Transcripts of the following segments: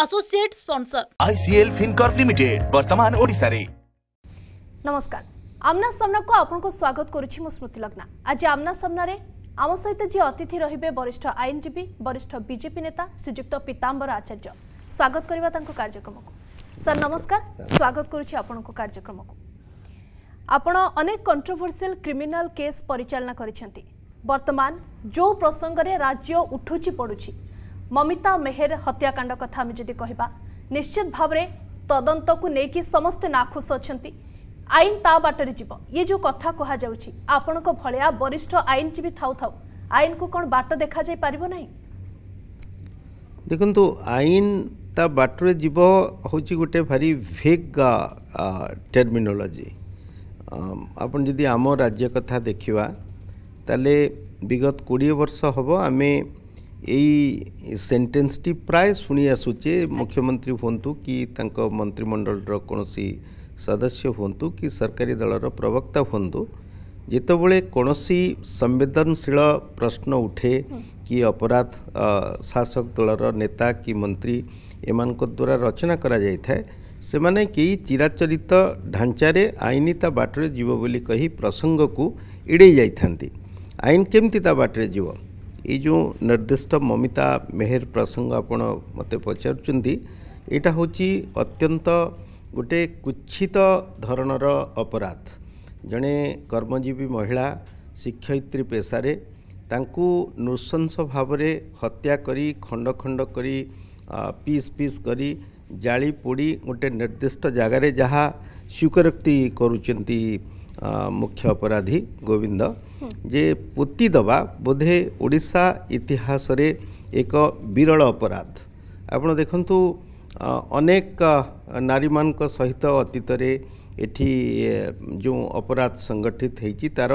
associate sponsor ICL Fincorp limited ବର୍ତ୍ତମାନ ଓଡ଼ିଶାରେ ନମସ୍କାର ଆମ୍ନା ସାମ୍ନାକୁ ଆପଣଙ୍କୁ ସ୍ୱାଗତ କରୁଛି ମୁଁ ସ୍ମୃତି ଲଗ୍ନା ଆଜି ଆମ୍ନା ସାମ୍ନାରେ ଆମ ସହିତ ଯିଏ ଅତିଥି ରହିବେ ବରିଷ୍ଠ ଆଇନଜୀବୀ ବରିଷ୍ଠ ବିଜେପି ନେତା ଶ୍ରୀଯୁକ୍ତ ପୀତାମ୍ବର ଆଚାର୍ଯ୍ୟ ସ୍ୱାଗତ କରିବା ତାଙ୍କ କାର୍ଯ୍ୟକ୍ରମକୁ ସାର୍ ନମସ୍କାର ସ୍ୱାଗତ କରୁଛି ଆପଣଙ୍କ କାର୍ଯ୍ୟକ୍ରମକୁ ଆପଣ ଅନେକ କଣ୍ଟ୍ରୋଭର୍ସିଆଲ କ୍ରିମିନାଲ କେସ୍ ପରିଚାଳନା କରିଛନ୍ତି ବର୍ତ୍ତମାନ ଯେଉଁ ପ୍ରସଙ୍ଗରେ ରାଜ୍ୟ ଉଠୁଛି ପଡ଼ୁଛି ମମିତା ମେହେର ହତ୍ୟାକାଣ୍ଡ କଥା ଆମେ ଯଦି କହିବା ନିଶ୍ଚିତ ଭାବରେ ତଦନ୍ତକୁ ନେଇକି ସମସ୍ତେ ନାଖୁସ ଅଛନ୍ତି ଆଇନ ତା ବାଟରେ ଯିବ ଇଏ ଯେଉଁ କଥା କୁହାଯାଉଛି ଆପଣଙ୍କ ଭଳିଆ ବରିଷ୍ଠ ଆଇନଜୀବୀ ଥାଉ ଥାଉ ଆଇନକୁ କ'ଣ ବାଟ ଦେଖାଯାଇ ପାରିବ ନାହିଁ ଦେଖନ୍ତୁ ଆଇନ ତା ବାଟରେ ଯିବ ହେଉଛି ଗୋଟେ ଭାରି ଭେଗ୍ ଟେର୍ମିନୋଲୋଜି ଆପଣ ଯଦି ଆମ ରାଜ୍ୟ କଥା ଦେଖିବା ତାହେଲେ ବିଗତ କୋଡ଼ିଏ ବର୍ଷ ହେବ ଆମେ এই সেন্টেন্সটি প্রায় শুনে আসুছে মুখ্যমন্ত্রী হুঁতু কি তাঙ্ক মন্ত্রিমণ্ডলর কোণী সদস্য হুঁতু কি সরকারি দলর প্রবক্তা হুঁতু যেতবে কোণী সংবেদনশীল প্রশ্ন উঠে কি অপরাধ শাসক দলর নেতা কি মন্ত্রী এমানক দ্বারা রচনা করা যাই সেমানে কেই চিরাচরিত ঢাঞ্চারে আইন তা বাটরে যাব বলি কহি প্রসঙ্গকু এড়েই যাই আইন কেমতি তা বাটরে যাব ଯେଉଁ ନିର୍ଦ୍ଦିଷ୍ଟ ମମିତା ମେହେର ପ୍ରସଙ୍ଗ ଆପଣ ମୋତେ ପଚାରୁଛନ୍ତି ଏଇଟା ହେଉଛି ଅତ୍ୟନ୍ତ ଗୋଟେ କୁଚ୍ଛିତ ଧରଣର ଅପରାଧ ଜଣେ କର୍ମଜୀବୀ ମହିଳା ଶିକ୍ଷୟିତ୍ରୀ ପେଶାରେ ତାଙ୍କୁ ନୃଶଂସ ଭାବରେ ହତ୍ୟା କରି ଖଣ୍ଡ ଖଣ୍ଡ କରି ପିସ୍ ପିସ୍ କରି ଜାଳି ପୋଡ଼ି ଗୋଟେ ନିର୍ଦ୍ଦିଷ୍ଟ ଜାଗାରେ ଯାହା ସ୍ୱୀକାରୋକ୍ତି କରୁଛନ୍ତି मुख्य अपराधी गोविंद जे पोती दबा बोधे ओडा इतिहास एक विरल अपराध आप देखु अनेक नारी मान सहित अतीतर ये जो अपराध संगठित तार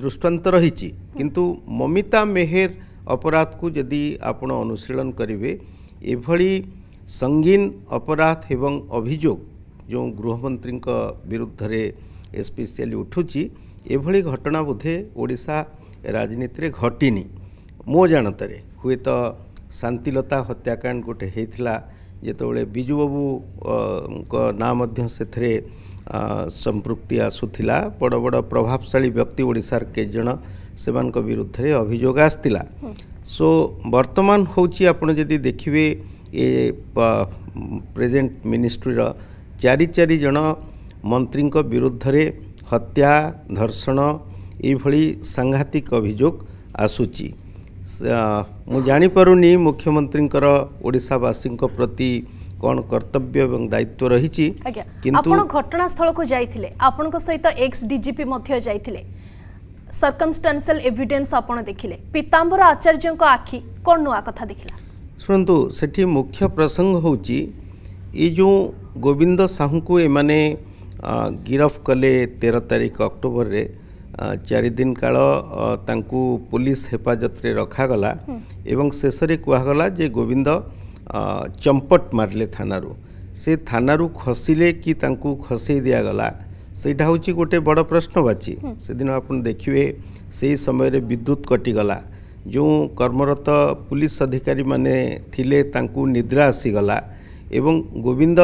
दृष्टांत रही किंतु ममिता मेहर अपराध को जदि आपण अनुशीलन करेंगे एभली संगीन अपराध एवं अभोग जो गृहमंत्री विरुद्ध ସ୍ପେସିଆଲି ଉଠୁଛି ଏଭଳି ଘଟଣା ବୋଧେ ଓଡ଼ିଶା ରାଜନୀତିରେ ଘଟିନି ମୋ ଜାଣତରେ ହୁଏତ ଶାନ୍ତିଲତା ହତ୍ୟାକାଣ୍ଡ ଗୋଟେ ହେଇଥିଲା ଯେତେବେଳେ ବିଜୁବାବୁଙ୍କ ନାଁ ମଧ୍ୟ ସେଥିରେ ସମ୍ପୃକ୍ତି ଆସୁଥିଲା ବଡ଼ ବଡ଼ ପ୍ରଭାବଶାଳୀ ବ୍ୟକ୍ତି ଓଡ଼ିଶାର କେତେ ଜଣ ସେମାନଙ୍କ ବିରୁଦ୍ଧରେ ଅଭିଯୋଗ ଆସିଥିଲା ସୋ ବର୍ତ୍ତମାନ ହେଉଛି ଆପଣ ଯଦି ଦେଖିବେ ଏ ପ୍ରେଜେଣ୍ଟ ମିନିଷ୍ଟ୍ରିର ଚାରି ଚାରି ଜଣ ମନ୍ତ୍ରୀଙ୍କ ବିରୁଦ୍ଧରେ ହତ୍ୟା ଧର୍ଷଣ ଏଇଭଳି ସାଂଘାତିକ ଅଭିଯୋଗ ଆସୁଛି ମୁଁ ଜାଣିପାରୁନି ମୁଖ୍ୟମନ୍ତ୍ରୀଙ୍କର ଓଡ଼ିଶାବାସୀଙ୍କ ପ୍ରତି କ'ଣ କର୍ତ୍ତବ୍ୟ ଏବଂ ଦାୟିତ୍ୱ ରହିଛି କିନ୍ତୁ ଘଟଣାସ୍ଥଳକୁ ଯାଇଥିଲେ ଆପଣଙ୍କ ସହିତ ଏକ୍ସ ଡିଜିପି ମଧ୍ୟ ଯାଇଥିଲେ ସର୍କମଷ୍ଟାନ୍ସିଆଲ ଏଭିଡେନ୍ସ ଆପଣ ଦେଖିଲେ ପୀତାମ୍ବର ଆଚାର୍ଯ୍ୟଙ୍କ ଆଖି କ'ଣ ନୂଆ କଥା ଦେଖିଲା ଶୁଣନ୍ତୁ ସେଠି ମୁଖ୍ୟ ପ୍ରସଙ୍ଗ ହେଉଛି ଏଇ ଯେଉଁ ଗୋବିନ୍ଦ ସାହୁଙ୍କୁ ଏମାନେ गिरफ कले ते तारिक दिन चारिदिन कालि पुलिस एवं हेफते रखागला एसरी जे गोविंद चम्पट मारेले थानु से थानु खसिले कि त खै दिगलाइटा गटे बड प्रश्नची सपिसमयर विद्युत कटिगला जो कर्मरत पुलिस अधिकारिने त निद्रा आसिगला एवं गोविंद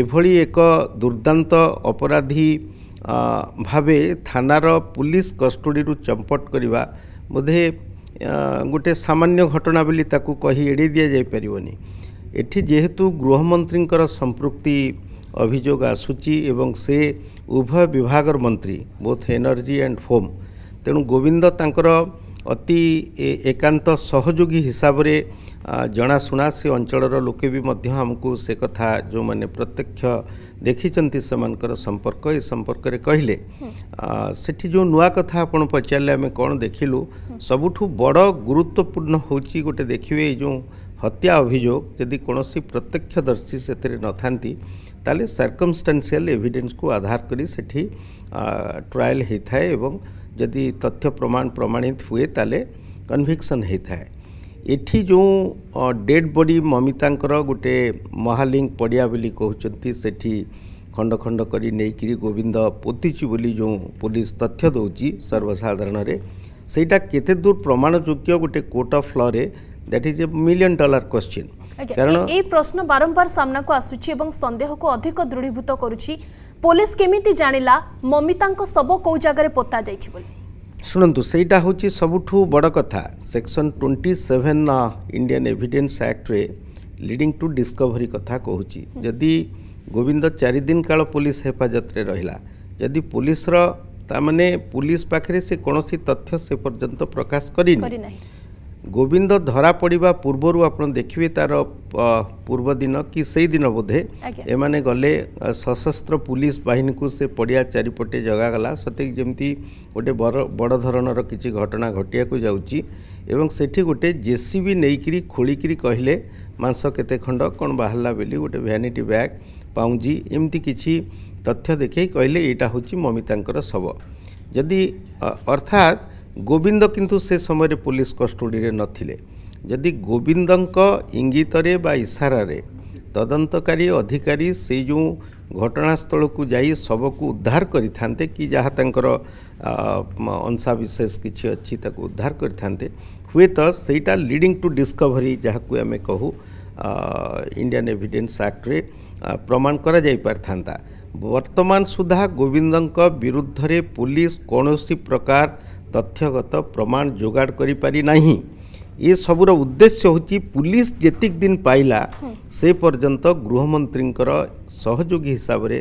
ଏଭଳି ଏକ ଦୁର୍ଦ୍ଦାନ୍ତ ଅପରାଧୀ ଭାବେ ଥାନାର ପୁଲିସ୍ କଷ୍ଟଡ଼ିରୁ ଚମ୍ପଟ କରିବା ବୋଧେ ଗୋଟେ ସାମାନ୍ୟ ଘଟଣା ବୋଲି ତାକୁ କହି ଏଡ଼େଇ ଦିଆଯାଇପାରିବନି ଏଠି ଯେହେତୁ ଗୃହମନ୍ତ୍ରୀଙ୍କର ସମ୍ପୃକ୍ତି ଅଭିଯୋଗ ଆସୁଛି ଏବଂ ସେ ଉଭୟ ବିଭାଗର ମନ୍ତ୍ରୀ ବୋଥ୍ ଏନର୍ଜି ଆଣ୍ଡ ହୋମ୍ ତେଣୁ ଗୋବିନ୍ଦ ତାଙ୍କର ଅତି ଏକାନ୍ତ ସହଯୋଗୀ ହିସାବରେ जनाशुना से अंचल लोक भी आमको से कथा जो मैंने प्रत्यक्ष देखी से मानकर संपर्क ये संपर्क कहले से जो नुआ कथा आपड़ पचारे आम कौन देखल सबुठ बड़ गुरुत्वपूर्ण हूँ गोटे देखिए जो हत्या अभोग यदि कौन प्रत्यक्षदर्शी से न था तेल एविडेन्स को आधार कर ट्राएल होता है जदि तथ्य प्रमाण प्रमाणित हुए तेल कनभिक्सन होता है ଏଠି ଯେଉଁ ଡେଡ଼୍ ବଡ଼ି ମମିତାଙ୍କର ଗୋଟେ ମହାଲିଙ୍ଗ ପଡ଼ିଆ ବୋଲି କହୁଛନ୍ତି ସେଠି ଖଣ୍ଡ ଖଣ୍ଡ କରି ନେଇକିରି ଗୋବିନ୍ଦ ପୋତିଛି ବୋଲି ଯେଉଁ ପୋଲିସ ତଥ୍ୟ ଦେଉଛି ସର୍ବସାଧାରଣରେ ସେଇଟା କେତେ ଦୂର ପ୍ରମାଣଯୋଗ୍ୟ ଗୋଟେ କୋର୍ଟ ଅଫ୍ ଲରେ that is a million dollar question କାରଣ ଏଇ ପ୍ରଶ୍ନ ବାରମ୍ବାର ସାମ୍ନାକୁ ଆସୁଛି ଏବଂ ସନ୍ଦେହକୁ ଅଧିକ ଦୃଢ଼ୀଭୂତ କରୁଛି ପୋଲିସ କେମିତି ଜାଣିଲା ମମିତାଙ୍କ ଶବ କେଉଁ ଜାଗାରେ ପୋତା ଯାଇଛି ବୋଲି ଶୁଣନ୍ତୁ ସେଇଟା ହେଉଛି ସବୁଠୁ ବଡ଼ କଥା section twenty seven Indian evidence ଆକ୍ଟରେ ଲିଡ଼ିଂ ଟୁ ଡିସ୍କଭରି କଥା କହୁଛି ଯଦି ଗୋବିନ୍ଦ ଚାରି ଦିନ କାଳ ପୋଲିସ ହେଫାଜତରେ ରହିଲା ଯଦି ପୋଲିସର ତାମାନେ ପୋଲିସ ପାଖରେ ସେ କୌଣସି ତଥ୍ୟ ସେ ପର୍ଯ୍ୟନ୍ତ ପ୍ରକାଶ କରିନି গোবিন্দ ধরা পড়া পূর্বর আপনার দেখবে তার পূর্বদিন কি সেই দিন বোধে এমানে গলে সশস্ত্র পুলিশ বাহিনী সে পড়িয়া চারিপটে জগাগলা সত্যি যেমি গোটে বড় বড় ধরনের কিছু ঘটনা ঘটিয়া যাচ্ছি এবং সেটি গোটে জেসিবি নেইকি খোলিকি কহিলে মাংস কেতে খণ্ড কোণ বাহারা বলে গোটে ভ্যানিটি ব্যাগ ପାଉଁଜି ଏମିତି କିଛି ତଥ୍ୟ ଦେଖାଇ କହିଲେ ଏଇଟା ହେଉଛି ମମିତାଙ୍କର ଶବ ଯଦି ଅର୍ଥାତ୍ ଗୋବିନ୍ଦ କିନ୍ତୁ ସେ ସମୟରେ ପୋଲିସ କଷ୍ଟଡ଼ିରେ ନଥିଲେ ଯଦି ଗୋବିନ୍ଦଙ୍କ ଇଙ୍ଗିତରେ ବା ଇସାରାରେ ତଦନ୍ତକାରୀ ଅଧିକାରୀ ସେଇ ଯେଉଁ ଘଟଣାସ୍ଥଳକୁ ଯାଇ ଶବକୁ ଉଦ୍ଧାର କରିଥାନ୍ତେ କି ଯାହା ତାଙ୍କର ଅଂଶାବିଶେଷ କିଛି ଅଛି ତାକୁ ଉଦ୍ଧାର କରିଥାନ୍ତେ ହୁଏତ ସେଇଟା ଲିଡ଼ିଂ ଟୁ ଡିସ୍କଭରି ଯାହାକୁ ଆମେ କହୁ ଇଣ୍ଡିଆନ୍ ଏଭିଡେନ୍ସ ଆକ୍ଟରେ ପ୍ରମାଣ କରାଯାଇପାରିଥାନ୍ତା ବର୍ତ୍ତମାନ ସୁଦ୍ଧା ଗୋବିନ୍ଦଙ୍କ ବିରୁଦ୍ଧରେ ପୋଲିସ କୌଣସି ପ୍ରକାର ତଥ୍ୟଗତ ପ୍ରମାଣ ଯୋଗାଡ଼ କରିପାରି ନାହିଁ ଏସବୁର ଉଦ୍ଦେଶ୍ୟ ହେଉଛି ପୁଲିସ ଯେତିକି ଦିନ ପାଇଲା ସେ ପର୍ଯ୍ୟନ୍ତ ଗୃହମନ୍ତ୍ରୀଙ୍କର ସହଯୋଗୀ ହିସାବରେ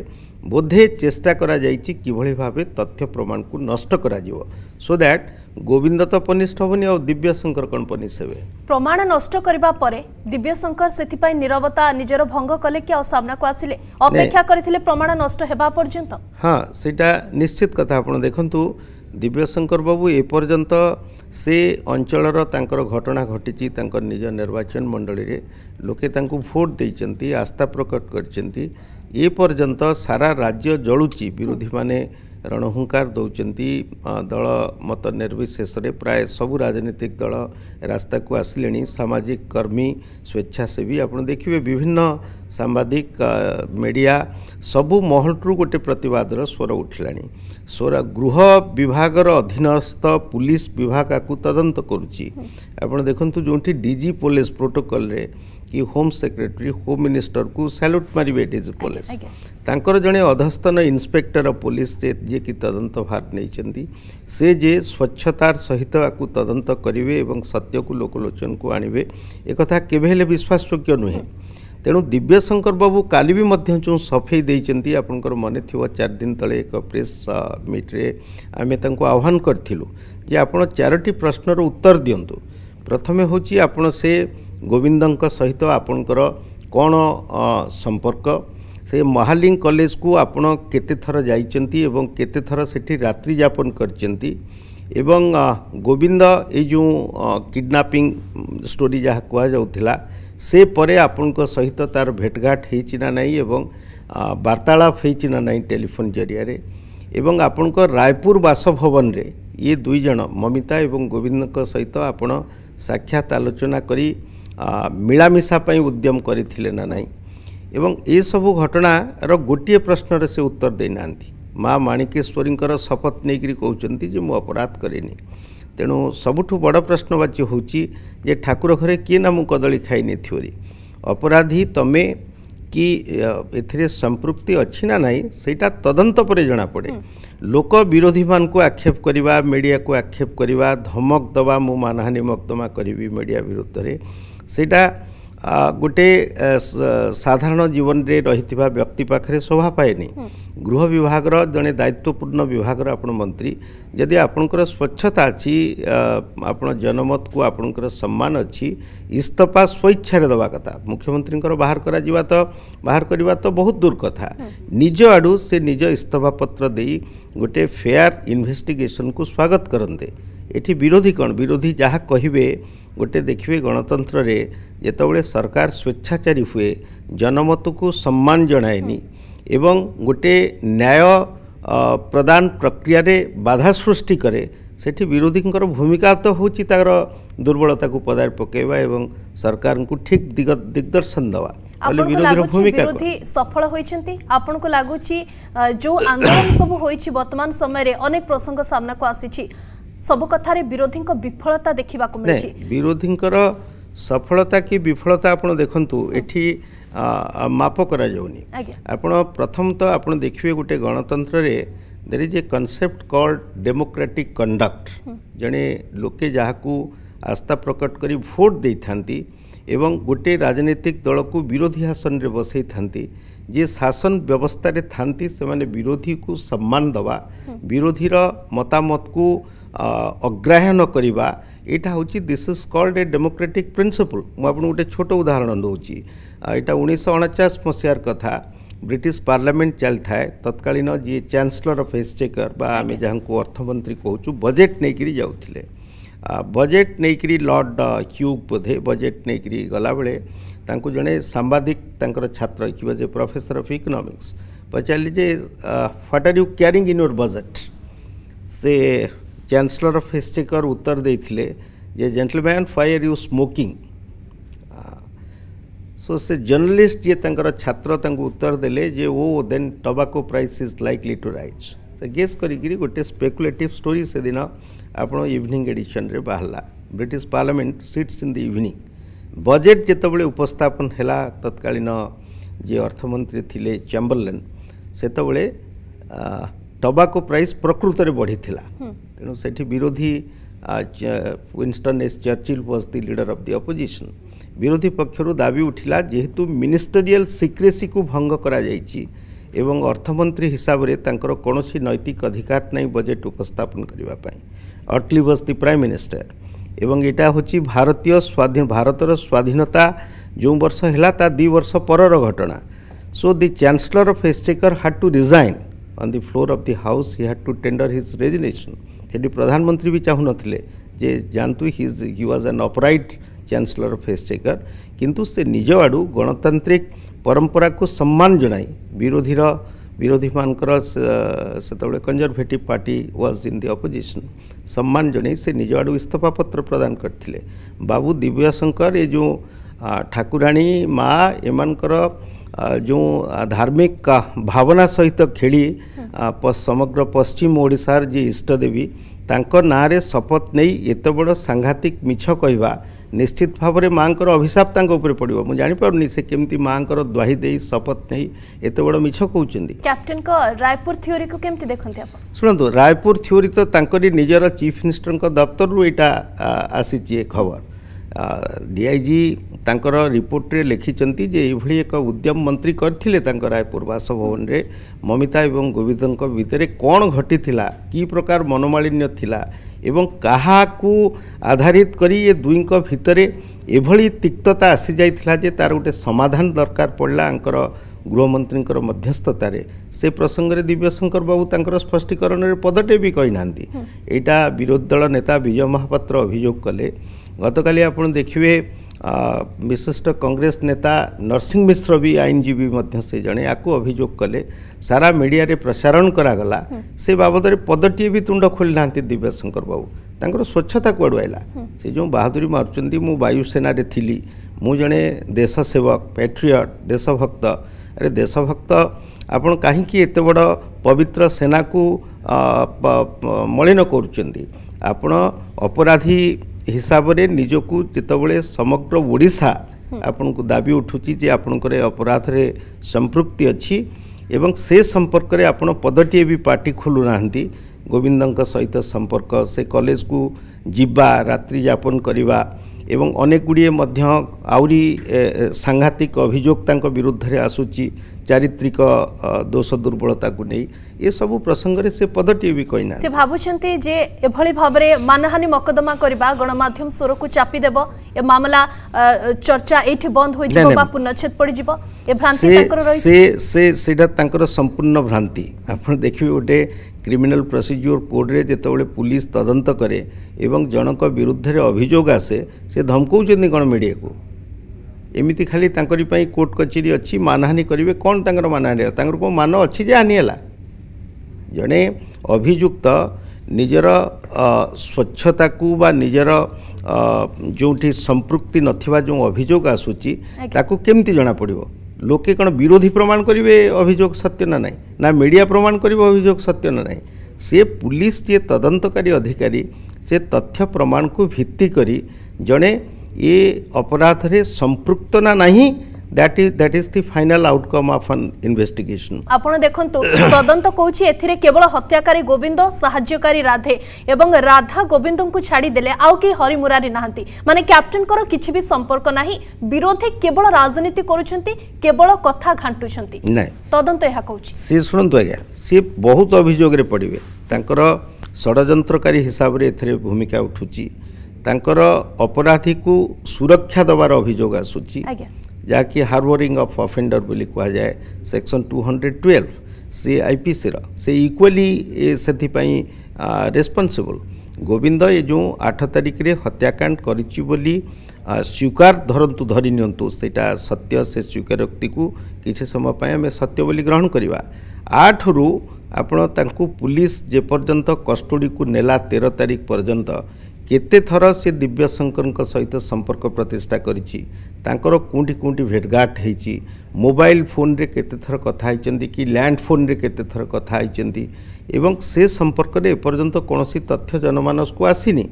ବୋଧେ ଚେଷ୍ଟା କରାଯାଇଛି କିଭଳି ଭାବେ ତଥ୍ୟ ପ୍ରମାଣକୁ ନଷ୍ଟ କରାଯିବ ସୋ ଦ୍ୟାଟ୍ ଗୋବିନ୍ଦ ତ ପନିଷ୍ଠ ହେବନି ଆଉ ଦିବ୍ୟଶଙ୍କର କ'ଣ ପନିଶ ହେବେ ପ୍ରମାଣ ନଷ୍ଟ କରିବା ପରେ ଦିବ୍ୟଶଙ୍କର ସେଥିପାଇଁ ନିରବତା ନିଜର ଭଙ୍ଗ କଲେ କି ଆଉ ସାମ୍ନାକୁ ଆସିଲେ ଅପେକ୍ଷା କରିଥିଲେ ପ୍ରମାଣ ନଷ୍ଟ ହେବା ପର୍ଯ୍ୟନ୍ତ ହଁ ସେଇଟା ନିଶ୍ଚିତ କଥା ଆପଣ ଦେଖନ୍ତୁ ଦିବ୍ୟଶଙ୍କର ବାବୁ ଏପର୍ଯ୍ୟନ୍ତ ସେ ଅଞ୍ଚଳର ତାଙ୍କର ଘଟଣା ଘଟିଛି ତାଙ୍କର ନିଜ ନିର୍ବାଚନ ମଣ୍ଡଳୀରେ ଲୋକେ ତାଙ୍କୁ ଭୋଟ୍ ଦେଇଛନ୍ତି ଆସ୍ଥା ପ୍ରକଟ କରିଛନ୍ତି ଏ ପର୍ଯ୍ୟନ୍ତ ସାରା ରାଜ୍ୟ ଜଳୁଛି ବିରୋଧୀମାନେ ରଣହୁଙ୍କାର ଦେଉଛନ୍ତି ଦଳ ମତ ନିର୍ବିଶେଷରେ ପ୍ରାୟ ସବୁ ରାଜନୈତିକ ଦଳ ରାସ୍ତାକୁ ଆସିଲେଣି ସାମାଜିକ କର୍ମୀ ସ୍ୱେଚ୍ଛାସେବୀ ଆପଣ ଦେଖିବେ ବିଭିନ୍ନ ସାମ୍ବାଦିକ ମିଡ଼ିଆ ସବୁ ମହଲରୁ ଗୋଟେ ପ୍ରତିବାଦର ସ୍ୱର ଉଠିଲାଣି ସ୍ୱର ଗୃହ ବିଭାଗର ଅଧୀନସ୍ଥ ପୁଲିସ ବିଭାଗ ଆକୁ ତଦନ୍ତ କରୁଛି ଆପଣ ଦେଖନ୍ତୁ ଯେଉଁଠି ଡିଜି ପୋଲିସ ପ୍ରୋଟୋକଲରେ କି ହୋମ୍ ସେକ୍ରେଟାରୀ ହୋମ୍ ମିନିଷ୍ଟରକୁ ସାଲ୍ୟୁଟ୍ ମାରିବେ ଇଟ୍ ଇଜ୍ ପୋଲିସ ତାଙ୍କର ଜଣେ ଅଧସ୍ତନ ଇନ୍ସପେକ୍ଟର ଅଫ୍ ପୋଲିସ ଯିଏକି ତଦନ୍ତ ଭାର ନେଇଛନ୍ତି ସେ ଯେ ସ୍ୱଚ୍ଛତାର ସହିତ ଆକୁ ତଦନ୍ତ କରିବେ ଏବଂ ସତ୍ୟକୁ ଲୋକଲୋଚନକୁ ଆଣିବେ ଏକଥା କେବେ ହେଲେ ବିଶ୍ୱାସଯୋଗ୍ୟ ନୁହେଁ ତେଣୁ ଦିବ୍ୟଶଙ୍କର ବାବୁ କାଲି ବି ମଧ୍ୟ ଯେଉଁ ସଫେଇ ଦେଇଛନ୍ତି ଆପଣଙ୍କର ମନେ ଥିବ ଚାରି ଦିନ ତଳେ ଏକ ପ୍ରେସ୍ ମିଟ୍ରେ ଆମେ ତାଙ୍କୁ ଆହ୍ୱାନ କରିଥିଲୁ ଯେ ଆପଣ ଚାରୋଟି ପ୍ରଶ୍ନର ଉତ୍ତର ଦିଅନ୍ତୁ ପ୍ରଥମେ ହେଉଛି ଆପଣ ସେ ଗୋବିନ୍ଦଙ୍କ ସହିତ ଆପଣଙ୍କର କ'ଣ ସମ୍ପର୍କ ସେ ମହାଲିଙ୍ଗ କଲେଜକୁ ଆପଣ କେତେଥର ଯାଇଛନ୍ତି ଏବଂ କେତେଥର ସେଠି ରାତ୍ରିଯାପନ କରିଛନ୍ତି ଏବଂ ଗୋବିନ୍ଦ ଏଇ ଯେଉଁ କିଡ଼ନାପିଂ ଷ୍ଟୋରି ଯାହା କୁହାଯାଉଥିଲା ସେ ପରେ ଆପଣଙ୍କ ସହିତ ତା'ର ଭେଟଘାଟ ହୋଇଛି ନା ନାହିଁ ଏବଂ ବାର୍ତ୍ତାଳାପ ହୋଇଛି ନା ନାହିଁ ଟେଲିଫୋନ୍ ଜରିଆରେ ଏବଂ ଆପଣଙ୍କ ରାୟପୁର ବାସଭବନରେ ଇଏ ଦୁଇ ଜଣ ମମିତା ଏବଂ ଗୋବିନ୍ଦଙ୍କ ସହିତ ଆପଣ ସାକ୍ଷାତ ଆଲୋଚନା କରି ମିଳାମିଶା ପାଇଁ ଉଦ୍ୟମ କରିଥିଲେ ନା ନାହିଁ ଏବଂ ଏସବୁ ଘଟଣାର ଗୋଟିଏ ପ୍ରଶ୍ନର ସେ ଉତ୍ତର ଦେଇନାହାନ୍ତି ମା ମାଣିକେଶ୍ୱରୀଙ୍କର ଶପଥ ନେଇକରି କହୁଛନ୍ତି ଯେ ମୁଁ ଅପରାଧ କରିନି ତେଣୁ ସବୁଠୁ ବଡ଼ ପ୍ରଶ୍ନବାଚୀ ହେଉଛି ଯେ ଠାକୁର ଘରେ କିଏ ନା ମୁଁ କଦଳୀ ଖାଇନି ଥିଓରି ଅପରାଧୀ ତମେ କି ଏଥିରେ ସମ୍ପୃକ୍ତି ଅଛି ନା ନାହିଁ ସେଇଟା ତଦନ୍ତ ପରେ ଜଣାପଡ଼େ ଲୋକ ବିରୋଧୀମାନଙ୍କୁ ଆକ୍ଷେପ କରିବା ମିଡ଼ିଆକୁ ଆକ୍ଷେପ କରିବା ଧମକ ଦେବା ମୁଁ ମାନହାନି ମକଦ୍ଦମା କରିବି ମିଡ଼ିଆ ବିରୁଦ୍ଧରେ ସେଇଟା ଗୋଟେ ସାଧାରଣ ଜୀବନରେ ରହିଥିବା ବ୍ୟକ୍ତି ପାଖରେ ଶୋଭା ପାଏନି ଗୃହ ବିଭାଗର ଜଣେ ଦାୟିତ୍ୱପୂର୍ଣ୍ଣ ବିଭାଗର ଆପଣ ମନ୍ତ୍ରୀ ଯଦି ଆପଣଙ୍କର ସ୍ୱଚ୍ଛତା ଅଛି ଆପଣ ଜନମତକୁ ଆପଣଙ୍କର ସମ୍ମାନ ଅଛି ଇସ୍ତଫା ସ୍ୱଇଚ୍ଛାରେ ଦେବା କଥା ମୁଖ୍ୟମନ୍ତ୍ରୀଙ୍କର ବାହାର କରାଯିବା ତ ବାହାର କରିବା ତ ବହୁତ ଦୂର କଥା ନିଜ ଆଡ଼ୁ ସେ ନିଜ ଇସ୍ତଫା ପତ୍ର ଦେଇ ଗୋଟେ ଫେୟାର ଇନଭେଷ୍ଟିଗେସନକୁ ସ୍ୱାଗତ କରନ୍ତେ ଏଠି ବିରୋଧୀ କ'ଣ ବିରୋଧୀ ଯାହା କହିବେ ଗୋଟେ ଦେଖିବେ ଗଣତନ୍ତ୍ରରେ ଯେତେବେଳେ ସରକାର ସ୍ୱେଚ୍ଛାଚାରୀ ହୁଏ ଜନମତକୁ ସମ୍ମାନ ଜଣାଏନି ଏବଂ ଗୋଟେ ନ୍ୟାୟ ପ୍ରଦାନ ପ୍ରକ୍ରିୟାରେ ବାଧା ସୃଷ୍ଟି କରେ ସେଠି ବିରୋଧୀଙ୍କର ଭୂମିକା ତ ହେଉଛି ତାର ଦୁର୍ବଳତାକୁ ପଦାରେ ପକାଇବା ଏବଂ ସରକାରଙ୍କୁ ଠିକ୍ ଦିଗ ଦିଗ୍ଦର୍ଶନ ଦେବା বিরোধী সফল হয়েছেন আপনার লাগুচি যে আন্দোলন সব হয়েছে বর্তমান সময়ের অনেক প্রসঙ্গ সামনাকু আসিছে ସବୁ କଥାରେ ବିରୋଧୀଙ୍କ ବିଫଳତା ଦେଖିବାକୁ ମିଳୁଛି ବିରୋଧୀଙ୍କର ସଫଳତା କି ବିଫଳତା ଆପଣ ଦେଖନ୍ତୁ ଏଠି ମାପ କରାଯାଉନି ଆପଣ ପ୍ରଥମତଃ ଆପଣ ଦେଖିବେ ଗୋଟେ ଗଣତନ୍ତ୍ରରେ there is a concept called democratic conduct ଜଣେ ଲୋକେ ଯାହାକୁ ଆସ୍ଥା ପ୍ରକଟ କରି ଭୋଟ ଦେଇଥାନ୍ତି ଏବଂ ଗୋଟିଏ ରାଜନୈତିକ ଦଳକୁ ବିରୋଧୀ ଆସନରେ ବସାଇଥାନ୍ତି ଯିଏ ଶାସନ ବ୍ୟବସ୍ଥାରେ ଥାନ୍ତି ସେମାନେ ବିରୋଧୀକୁ ସମ୍ମାନ ଦେବା ବିରୋଧୀର ମତାମତକୁ अग्राह्य करवा यहाँ हूँ this is called a democratic principle मुझे गोटे छोट उदाहरण दूची यहाँ उन्नीस अणचाश मसीहार कथा ब्रिटिश पार्लियामेंट चल था तत्कालीन जी चांसलर अफ एक्सचेकर आम जहाँ को अर्थमंत्री कौच बजेट नहीं जाते बजेट नहींक्र लर्ड ह्यूग बोधे बजेट नहींक्र गला जड़े सांबादिकर छात्र किए प्रफेसर अफ इकोनोमिक्स पचारे what are you carrying in your budget से चांसलर अफ हिस्टिकर उत्तर देते जे ଜେଣ୍ଟଲମ୍ୟାନ୍ फायर ଆର୍ ୟୁ सो से जर्नालीस्ट जी तर छात्र उत्तर देले जे ओ then tobacco price is likely to rise से गेस कर गोटे स्पेकुलेटिव स्टोरी से दिन आप इवनिंग एडिशन रे बाहला British parliament sits in the evening budget जिते उपस्थापन है तत्कालीन जी अर्थमंत्री थे चैंबरलेन से टबाको प्राइस प्रकृत में बढ़ी तेणु से विरोधी Winston S Churchill was the leader of the opposition विरोधी पक्षर दाबी उठिला जेहेतु मिनिस्टरियल सिक्रेसी को भंग कर एवं अर्थमंत्री हिसाब से कौन नैतिक अधिकार नहीं बजेट उपस्थापन करने अटली वज दि प्राइम मिनिस्टर एवं यहाँ हूँ भारतीय स्वाधीन भारत स्वाधीनता जो वर्ष है दि वर्ष पर घटना सो दि चानसलर of exchequer had to resign on the floor of the house he had to tender his resignation यदि प्रधानमंत्री भी चाहून जे जानतु he is he was an upright chancellor of exchequer किंतु से निज आड़ गणतांत्रिक परंपरा को सम्मान जनाई विरोधी विरोधी मान से Conservative Party was in the opposition सम्मान जन से निज आड़ इस्तफा पत्र प्रदान करते बाबू दिव्याशंकर ये जो ठाकुराणी माँ एमकर ଯେଉଁ ଧାର୍ମିକ ଭାବନା ସହିତ ଖେଳି ସମଗ୍ର ପଶ୍ଚିମ ଓଡ଼ିଶାର ଯିଏ ଇଷ୍ଟଦେବୀ ତାଙ୍କ ନାଁରେ ଶପଥ ନେଇ ଏତେ ବଡ଼ ସାଂଘାତିକ ମିଛ କହିବା ନିଶ୍ଚିତ ଭାବରେ ମାଆଙ୍କର ଅଭିଶାପ ତାଙ୍କ ଉପରେ ପଡ଼ିବ ମୁଁ ଜାଣିପାରୁନି ସେ କେମିତି ମାଆଙ୍କର ଦ୍ୱାହି ଦେଇ ଶପଥ ନେଇ ଏତେ ବଡ଼ ମିଛ କହୁଛନ୍ତି କ୍ୟାପ୍ଟେନଙ୍କ ରାୟପୁର ଥିଓରିକୁ କେମିତି ଦେଖନ୍ତି ଆପଣ ଶୁଣନ୍ତୁ ରାୟପୁର ଥିଓରି ତ ତାଙ୍କରି ନିଜର ଚିଫ୍ ମିନିଷ୍ଟରଙ୍କ ଦପ୍ତରରୁ ଏଇଟା ଆସିଛି ଏ ଖବର ଡିଆଇଜି ତାଙ୍କର ରିପୋର୍ଟରେ ଲେଖିଛନ୍ତି ଯେ ଏଇଭଳି ଏକ ଉଦ୍ୟମ ମନ୍ତ୍ରୀ କରିଥିଲେ ତାଙ୍କ ରାୟପୁର ବାସଭବନରେ ମମିତା ଏବଂ ଗୋବିନ୍ଦଙ୍କ ଭିତରେ କ'ଣ ଘଟିଥିଲା କି ପ୍ରକାର ମନୋମାଳିନ୍ୟ ଥିଲା ଏବଂ କାହାକୁ ଆଧାରିତ କରି ଏ ଦୁଇଙ୍କ ଭିତରେ ଏଭଳି ତିକ୍ତତା ଆସିଯାଇଥିଲା ଯେ ତା'ର ଗୋଟେ ସମାଧାନ ଦରକାର ପଡ଼ିଲା ଆଙ୍କର ଗୃହମନ୍ତ୍ରୀଙ୍କର ମଧ୍ୟସ୍ଥତାରେ ସେ ପ୍ରସଙ୍ଗରେ ଦିବ୍ୟଶଙ୍କର ବାବୁ ତାଙ୍କର ସ୍ପଷ୍ଟୀକରଣରେ ପଦଟେ ବି କହିନାହାନ୍ତି ଏଇଟା ବିରୋଧୀ ଦଳ ନେତା ବିଜୟ ମହାପାତ୍ର ଅଭିଯୋଗ କଲେ ଗତକାଲି ଆପଣ ଦେଖିବେ विशिष्ट कांग्रेस नेता नरसिंह मिश्र भी आईनजीवी से जड़े या अभोग कले सारा मीडिया रे प्रसारण करागला से बाबद पदटे भी तुंड खोली ना दिव्या शंकर बाबू ତାଙ୍କର ସ୍ୱଚ୍ଛତା କୁଆଡ଼ୁ ଆଇଲା ସେ ଯେଉଁ ବାହାଦୁରୀ ମାରୁଛନ୍ତି ମୁଁ ବାୟୁସେନାରେ ଥିଲି ମୁଁ ଜଣେ ଦେଶ ସେବକ ପାଟ୍ରିଅଟ ଦେଶଭକ୍ତ ଆରେ ଦେଶଭକ୍ତ ଆପଣ କାହିଁକି ଏତେ ବଡ଼ ପବିତ୍ର ସେନାକୁ ମଳିନ କରୁଛନ୍ତି ଆପଣ ଅପରାଧୀ ହିସାବରେ ନିଜକୁ ଯେତେବେଳେ ସମଗ୍ର ଓଡ଼ିଶା ଆପଣଙ୍କୁ ଦାବି ଉଠୁଛି ଯେ ଆପଣଙ୍କର ଅପରାଧରେ ସମ୍ପୃକ୍ତି ଅଛି ଏବଂ ସେ ସମ୍ପର୍କରେ ଆପଣ ପଦଟିଏ ବି ପାର୍ଟି ଖୋଲୁନାହାନ୍ତି ଗୋବିନ୍ଦଙ୍କ ସହିତ ସମ୍ପର୍କ ସେ କଲେଜକୁ ଯିବା ରାତ୍ରି ଯାପନ କରିବା ଏବଂ ଅନେକ ଗୁଡ଼ିଏ ମଧ୍ୟ ଆହୁରି ସାଂଘାତିକ ଅଭିଯୋଗ ତାଙ୍କ ବିରୁଦ୍ଧରେ ଆସୁଛି ଚାରିତ୍ରିକ ଦୋଷ ଦୁର୍ବଳତାକୁ ନେଇ ଏସବୁ ପ୍ରସଙ୍ଗରେ ସେ ପଦଟିଏ ବି କହିନା ସେ ଭାବୁଛନ୍ତି ଯେ ଏଭଳି ଭାବରେ ମାନହାନି ମକଦ୍ଦମା କରିବା ଗଣମାଧ୍ୟମ ସ୍ୱରକୁ ଚାପିଦେବ ଏ ମାମଲା ଚର୍ଚ୍ଚା ଏଇଠି ବନ୍ଦ ହୋଇଯିବ ବା ପୁନଚ୍ଛେଦ ପଡ଼ିଯିବ ଏ ଭ୍ରାନ୍ତି ତାଙ୍କର ରହିଛି ସେ ସେ ସେଇଟା ତାଙ୍କର ସମ୍ପୂର୍ଣ୍ଣ ଭ୍ରାନ୍ତି ଆପଣ ଦେଖିବେ ଗୋଟେ ক্রিমিনাল প্রসিজিওর কোডরে যেতবে পুলিশ তদন্ত করে এবং জনক বিরুদ্ধে অভিযোগ আসে সে ধমকাউছেন কোণ মিডিয়া ଏମିତି ଖାଲି ତାଙ୍କରି ପାଇଁ କୋର୍ଟ କଚେରୀ ଅଛି ମାନହାନି କରିବେ କ'ଣ ତାଙ୍କର ମାନହାନି ହେଲା ତାଙ୍କର କ'ଣ ମାନ ଅଛି ଯେ ହାନି ହେଲା ଜଣେ ଅଭିଯୁକ୍ତ ନିଜର ସ୍ୱଚ୍ଛତାକୁ ବା ନିଜର ଯେଉଁଠି ସମ୍ପୃକ୍ତି ନଥିବା ଯେଉଁ ଅଭିଯୋଗ ଆସୁଛି ତାକୁ କେମିତି ଜଣାପଡ଼ିବ ଲୋକେ କ'ଣ ବିରୋଧୀ ପ୍ରମାଣ କରିବେ ଅଭିଯୋଗ ସତ୍ୟ ନା ନାହିଁ ନା ମିଡ଼ିଆ ପ୍ରମାଣ କରିବ ଅଭିଯୋଗ ସତ୍ୟ ନା ନାହିଁ ସେ ପୁଲିସ୍ ଯିଏ ତଦନ୍ତକାରୀ ଅଧିକାରୀ ସେ ତଥ୍ୟ ପ୍ରମାଣକୁ ଭିତ୍ତି କରି ଜଣେ ये अपराध रे संपृक्त ना नहीं that is that is the final outcome of an investigation আপনার দেখুন তদন্ত কৌছি এথিরে কেবল হত্যাকারী গোবিন্দ সাহায্যকারী রাধে এবং রাধা গোবিন্দঙ্কু ছাড়ি দেলে আউ কে হরিমুরারি নাহান্তি মানে ক্যাপ্টেনকর কিছু বি সম্পর্ক নাহি বিরোধী কেবল রাজনীতি করুছন্তি কেবল কথা ঘাঁটুছন্তি না তদন্ত এহা কৌছি সি শুনন্তু আজ্ঞা সি বহুত অভিযোগরে পড়িবে তাঙ্কর ষড়যন্ত্রকারী হিসাবরে এথিরে ভূমিকা উঠুচি ତାଙ୍କର ଅପରାଧୀକୁ ସୁରକ୍ଷା ଦେବାର ଅଭିଯୋଗ ଆସୁଛି ଯାହାକି ହାର୍ବରିଂ ଅଫ୍ ଅଫେଣ୍ଡର ବୋଲି କୁହାଯାଏ ସେକ୍ସନ୍ ଟୁ ହଣ୍ଡ୍ରେଡ଼ ଟୁଏଲ୍ଭ ସେ ଆଇପିସିର ସେ ଇକ୍ୱାଲି ସେଥିପାଇଁ ରେସ୍ପନ୍ସିବଲ୍ ଗୋବିନ୍ଦ ଏ ଯେଉଁ ଆଠ ତାରିଖରେ ହତ୍ୟାକାଣ୍ଡ କରିଛି ବୋଲି ସ୍ୱୀକାର ଧରନ୍ତୁ ଧରି ନିଅନ୍ତୁ ସେଇଟା ସତ୍ୟ ସେ ସ୍ୱୀକାରୋକ୍ତିକୁ କିଛି ସମୟ ପାଇଁ ଆମେ ସତ୍ୟ ବୋଲି ଗ୍ରହଣ କରିବା ଆଠରୁ ଆପଣ ତାଙ୍କୁ ପୁଲିସ୍ ଯେପର୍ଯ୍ୟନ୍ତ କଷ୍ଟୋଡ଼ିକୁ ନେଲା ତେର ତାରିଖ ପର୍ଯ୍ୟନ୍ତ କେତେ ଥର ସେ ଦିବ୍ୟଶଙ୍କରଙ୍କ ସହିତ ସମ୍ପର୍କ ପ୍ରତିଷ୍ଠା କରିଛି ତାଙ୍କର କେଉଁଠି କେଉଁଠି ଭେଟଘାଟ ହେଇଛି ମୋବାଇଲ ଫୋନ୍ରେ କେତେଥର କଥା ହେଇଛନ୍ତି କି ଲ୍ୟାଣ୍ଡ ଫୋନ୍ରେ କେତେଥର କଥା ହେଇଛନ୍ତି ଏବଂ ସେ ସମ୍ପର୍କରେ ଏପର୍ଯ୍ୟନ୍ତ କୌଣସି ତଥ୍ୟ ଜନମାନସକୁ ଆସିନି